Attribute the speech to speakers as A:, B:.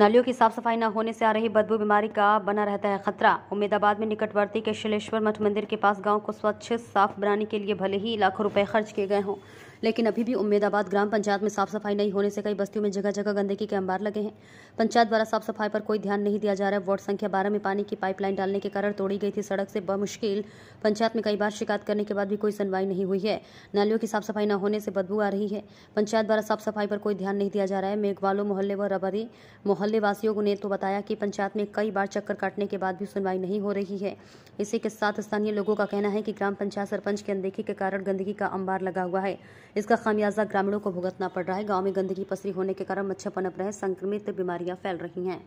A: नालियों की साफ सफाई न होने से आ रही बदबू बीमारी का बना रहता है खतरा उम्मीदाबाद में निकटवर्ती के शिलेश्वर मठ मंदिर के पास गांव को स्वच्छ साफ बनाने के लिए भले ही लाखों रुपए खर्च किए गए हों लेकिन अभी भी उम्मेदाबाद ग्राम पंचायत में साफ सफाई नहीं होने से कई बस्तियों में जगह जगह गंदगी के अंबार लगे हैं पंचायत द्वारा साफ सफाई पर कोई ध्यान नहीं दिया जा रहा है वार्ड संख्या बारह में पानी की पाइपलाइन डालने के कारण तोड़ी गई थी सड़क से बमुश्किल पंचायत में कई बार शिकायत करने के बाद भी कोई सुनवाई नहीं हुई है नालियों की साफ सफाई न होने से बदबू आ रही है पंचायत द्वारा साफ सफाई पर कोई ध्यान नहीं दिया जा रहा है मेघवालो मोहल्ले व रबरी मोहल्ले वासियों ने तो बताया कि पंचायत में कई बार चक्कर काटने के बाद भी सुनवाई नहीं हो रही है इसी के साथ स्थानीय लोगों का कहना है कि ग्राम पंचायत सरपंच की अनदेखी के कारण गंदगी का अंबार लगा हुआ है इसका खामियाजा ग्रामीणों को भुगतना पड़ रहा है गाँव में गंदगी पसरी होने के कारण मच्छर पनप रहे संक्रमित बीमारियां फैल रही हैं